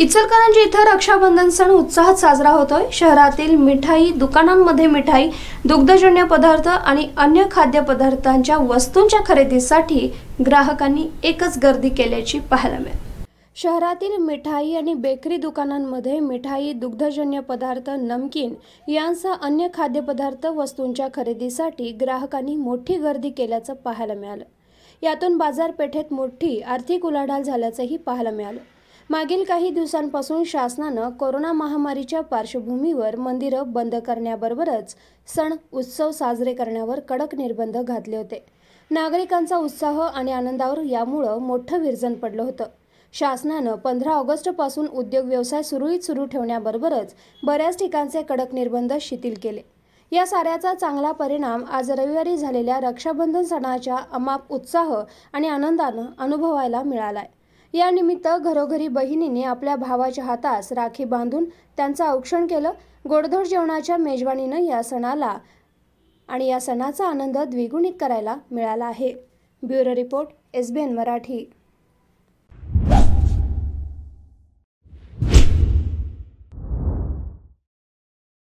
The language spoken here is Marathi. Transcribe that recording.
इचलकरंजी इथं रक्षाबंधन सण उत्साहात साजरा होतोय शहरातील मिठाई दुकानांमध्ये मिठाई दुग्धजन्य पदार्थ आणि अन्य खाद्यपदार्थांच्या वस्तूंच्या खरेदीसाठी ग्राहकांनी एकच गर्दी केल्याची पाहायला मिळेल शहरातील मिठाई आणि बेकरी दुकानांमध्ये मिठाई दुग्धजन्य पदार्थ नमकीन यांसह अन्य खाद्यपदार्थ वस्तूंच्या खरेदीसाठी ग्राहकांनी मोठी गर्दी केल्याचं पाहायला मिळालं यातून बाजारपेठेत मोठी आर्थिक उलाढाल झाल्याचंही पाहायला मिळालं मागील काही दिवसांपासून शासनानं कोरोना महामारीच्या पार्श्वभूमीवर मंदिरं बंद करण्याबरोबरच सण उत्सव साजरे करण्यावर कडक निर्बंध घातले होते नागरिकांचा उत्साह आणि आनंदावर यामुळं मोठं विरजन पडलं होतं शासनानं पंधरा ऑगस्टपासून उद्योग व्यवसाय सुरळीत सुरू ठेवण्याबरोबरच बऱ्याच ठिकाणचे कडक निर्बंध शिथिल केले या साऱ्याचा चांगला परिणाम आज रविवारी झालेल्या रक्षाबंधन सणाच्या अमाप उत्साह आणि आनंदानं अनुभवायला मिळालाय यानिमित्त घरोघरी बहिणीने आपल्या भावाच्या हातास राखी बांधून त्यांचं औक्षण केलं गोडधोड जेवणाच्या मेजवानीनं या सणाला आणि या सणाचा आनंद द्विगुणित करायला मिळाला आहे bureau report S B N Marathi